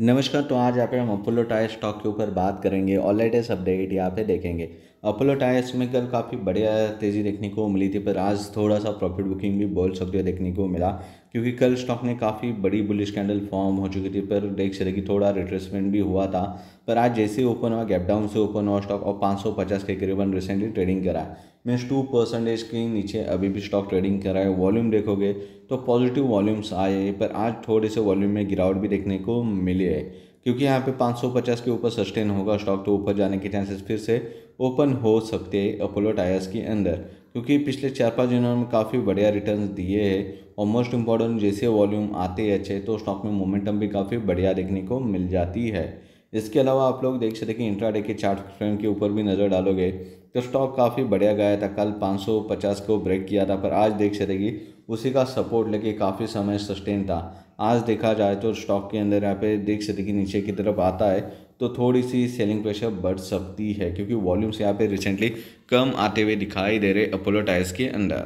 नमस्कार तो आज आप अपोलो टायर स्टॉक के ऊपर बात करेंगे और लेटेस्ट अपडेट यहाँ पे देखेंगे अपोलो टायर्स में कल काफ़ी बढ़िया तेज़ी देखने को मिली थी पर आज थोड़ा सा प्रॉफिट बुकिंग भी बोल सकते हो देखने को मिला क्योंकि कल स्टॉक ने काफ़ी बड़ी बुलिश कैंडल फॉर्म हो चुकी थी पर देख सके की थोड़ा रिट्रेसमेंट भी हुआ था पर आज जैसे ओपन हुआ गैप डाउन से ओपन हुआ स्टॉक और 550 के करीबन रिसेंटली ट्रेडिंग करा है मीन्स टू परसेंटेज के नीचे अभी भी स्टॉक ट्रेडिंग कर रहा है वॉल्यूम देखोगे तो पॉजिटिव वॉल्यूम्स आए पर आज थोड़े से वॉल्यूम में गिरावट भी देखने को मिली है क्योंकि यहाँ पे 550 के ऊपर सस्टेन होगा स्टॉक तो ऊपर जाने के चांसेस फिर से ओपन हो सकते हैं अपोलो टायर्स के अंदर क्योंकि पिछले चार पाँच दिनों में काफ़ी बढ़िया रिटर्न दिए हैं और मोस्ट इम्पॉर्टेंट जैसे वॉल्यूम आते अच्छे तो स्टॉक में मोमेंटम भी काफ़ी बढ़िया देखने को मिल जाती है इसके अलावा आप लोग देख सकते हैं कि इंट्राडे के चार्ट फ्रेम के ऊपर भी नज़र डालोगे तो स्टॉक काफ़ी बढ़िया गया था कल 550 को ब्रेक किया था पर आज देख सकते कि उसी का सपोर्ट लेके काफ़ी समय सस्टेन था आज देखा जाए तो स्टॉक के अंदर यहाँ पे देख सकते कि नीचे की तरफ आता है तो थोड़ी सी सेलिंग प्रेशर बढ़ सकती है क्योंकि वॉल्यूम्स यहाँ पे रिसेंटली कम आते हुए दिखाई दे रहे अपोलो टायर्स के अंदर